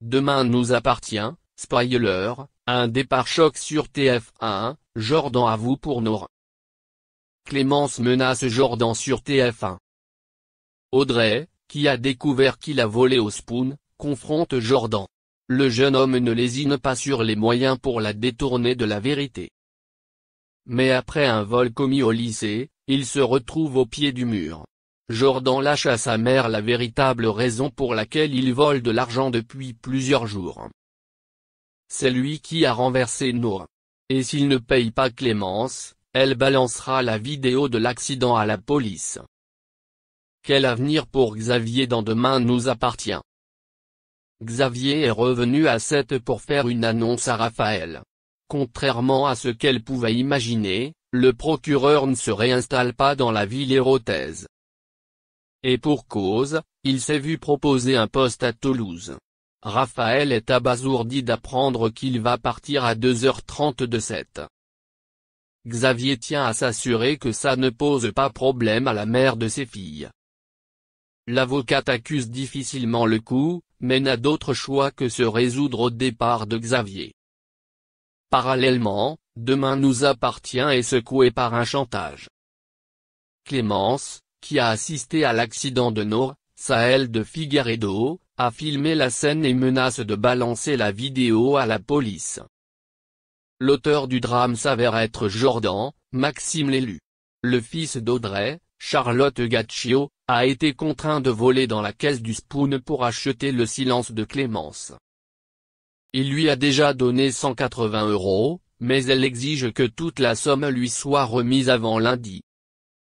Demain nous appartient, spoiler, un départ choc sur TF1, Jordan à vous pour reins. Clémence menace Jordan sur TF1. Audrey, qui a découvert qu'il a volé au Spoon, confronte Jordan. Le jeune homme ne lésine pas sur les moyens pour la détourner de la vérité. Mais après un vol commis au lycée, il se retrouve au pied du mur. Jordan lâche à sa mère la véritable raison pour laquelle il vole de l'argent depuis plusieurs jours. C'est lui qui a renversé Noah. Et s'il ne paye pas Clémence, elle balancera la vidéo de l'accident à la police. Quel avenir pour Xavier dans Demain nous appartient Xavier est revenu à 7 pour faire une annonce à Raphaël. Contrairement à ce qu'elle pouvait imaginer, le procureur ne se réinstalle pas dans la ville érotaise. Et pour cause, il s'est vu proposer un poste à Toulouse. Raphaël est abasourdi d'apprendre qu'il va partir à 2h30 de 7. Xavier tient à s'assurer que ça ne pose pas problème à la mère de ses filles. L'avocate accuse difficilement le coup, mais n'a d'autre choix que se résoudre au départ de Xavier. Parallèlement, Demain nous appartient et secoué par un chantage. Clémence, qui a assisté à l'accident de Noor, Sahel de Figueredo, a filmé la scène et menace de balancer la vidéo à la police. L'auteur du drame s'avère être Jordan, Maxime Lélu. Le fils d'Audrey, Charlotte Gaccio, a été contraint de voler dans la caisse du Spoon pour acheter le silence de Clémence. Il lui a déjà donné 180 euros, mais elle exige que toute la somme lui soit remise avant lundi.